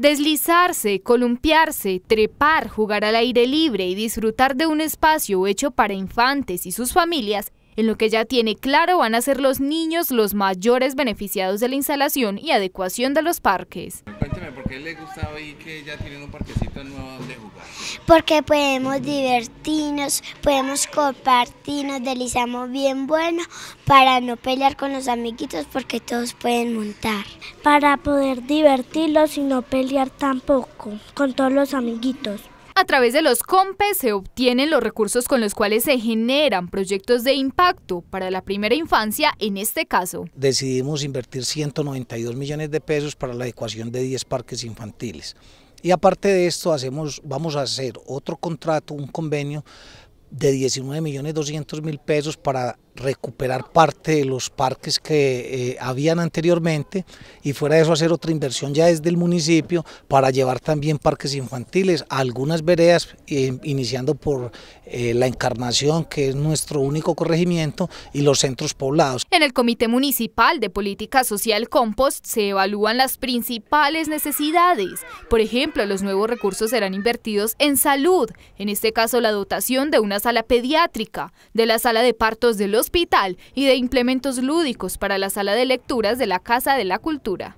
Deslizarse, columpiarse, trepar, jugar al aire libre y disfrutar de un espacio hecho para infantes y sus familias, en lo que ya tiene claro van a ser los niños los mayores beneficiados de la instalación y adecuación de los parques qué le gusta hoy que ya tienen un parquecito nuevo donde jugar? Porque podemos divertirnos, podemos compartirnos, nos deslizamos bien bueno para no pelear con los amiguitos porque todos pueden montar. Para poder divertirlos y no pelear tampoco con todos los amiguitos. A través de los COMPES se obtienen los recursos con los cuales se generan proyectos de impacto para la primera infancia en este caso. Decidimos invertir 192 millones de pesos para la adecuación de 10 parques infantiles. Y aparte de esto hacemos, vamos a hacer otro contrato, un convenio de 19 millones 200 mil pesos para recuperar parte de los parques que eh, habían anteriormente y fuera de eso hacer otra inversión ya desde el municipio para llevar también parques infantiles a algunas veredas, eh, iniciando por eh, la Encarnación, que es nuestro único corregimiento, y los centros poblados. En el Comité Municipal de Política Social Compost se evalúan las principales necesidades. Por ejemplo, los nuevos recursos serán invertidos en salud, en este caso la dotación de una sala pediátrica, de la sala de partos de los y de implementos lúdicos para la sala de lecturas de la Casa de la Cultura.